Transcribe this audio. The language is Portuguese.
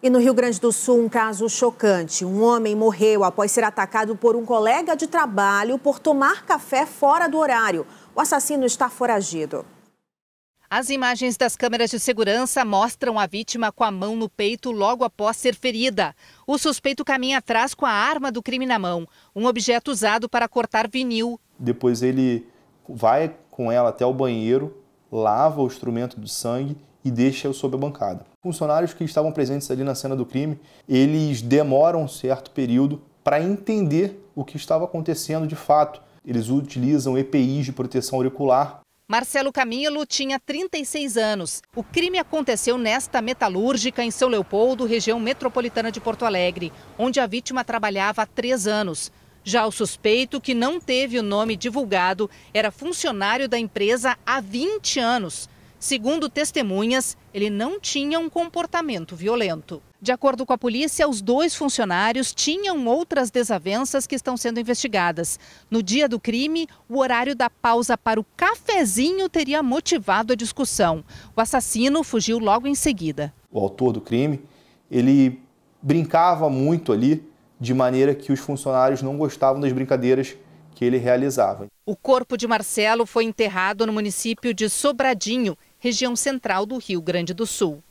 E no Rio Grande do Sul, um caso chocante. Um homem morreu após ser atacado por um colega de trabalho por tomar café fora do horário. O assassino está foragido. As imagens das câmeras de segurança mostram a vítima com a mão no peito logo após ser ferida. O suspeito caminha atrás com a arma do crime na mão, um objeto usado para cortar vinil. Depois ele vai com ela até o banheiro, lava o instrumento do sangue e deixa-o sob a bancada. Funcionários que estavam presentes ali na cena do crime, eles demoram um certo período para entender o que estava acontecendo de fato. Eles utilizam EPIs de proteção auricular Marcelo Camilo tinha 36 anos. O crime aconteceu nesta metalúrgica em São Leopoldo, região metropolitana de Porto Alegre, onde a vítima trabalhava há três anos. Já o suspeito, que não teve o nome divulgado, era funcionário da empresa há 20 anos. Segundo testemunhas, ele não tinha um comportamento violento. De acordo com a polícia, os dois funcionários tinham outras desavenças que estão sendo investigadas. No dia do crime, o horário da pausa para o cafezinho teria motivado a discussão. O assassino fugiu logo em seguida. O autor do crime, ele brincava muito ali, de maneira que os funcionários não gostavam das brincadeiras que ele realizava. O corpo de Marcelo foi enterrado no município de Sobradinho região central do Rio Grande do Sul.